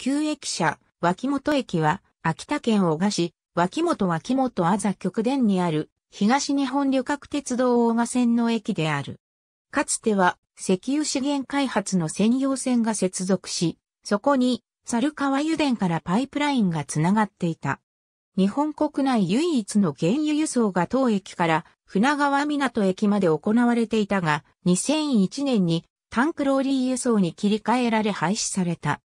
旧駅舎、脇本駅は、秋田県小賀市、脇本脇本あざ極電にある、東日本旅客鉄道大賀線の駅である。かつては、石油資源開発の専用線が接続し、そこに、猿川油田からパイプラインがつながっていた。日本国内唯一の原油輸送が当駅から船川港駅まで行われていたが、2001年にタンクローリー輸送に切り替えられ廃止された。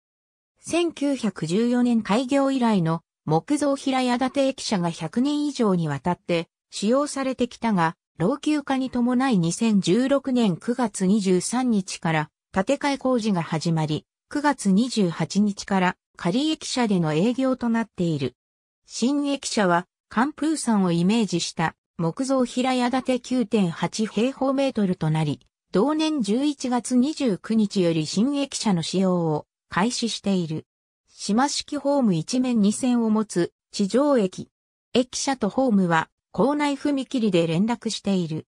1914年開業以来の木造平屋建て駅舎が100年以上にわたって使用されてきたが、老朽化に伴い2016年9月23日から建て替え工事が始まり、9月28日から仮駅舎での営業となっている。新駅舎は、寒風山をイメージした木造平屋建て9.8平方メートルとなり、同年11月29日より新駅舎の使用を開始している。島式ホーム一面2線を持つ地上駅。駅舎とホームは校内踏切で連絡している。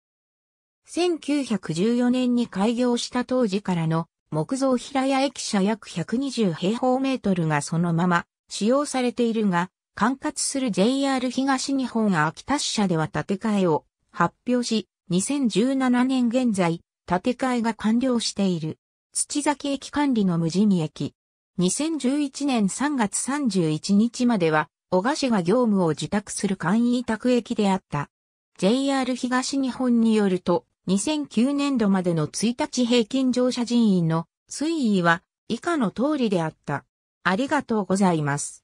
1914年に開業した当時からの木造平屋駅舎約120平方メートルがそのまま使用されているが、管轄する JR 東日本が秋田支社では建て替えを発表し、2017年現在、建て替えが完了している。土崎駅管理の無人駅。2011年3月31日までは、小賀市が業務を受託する簡易委託駅であった。JR 東日本によると、2009年度までの1日平均乗車人員の推移は以下の通りであった。ありがとうございます。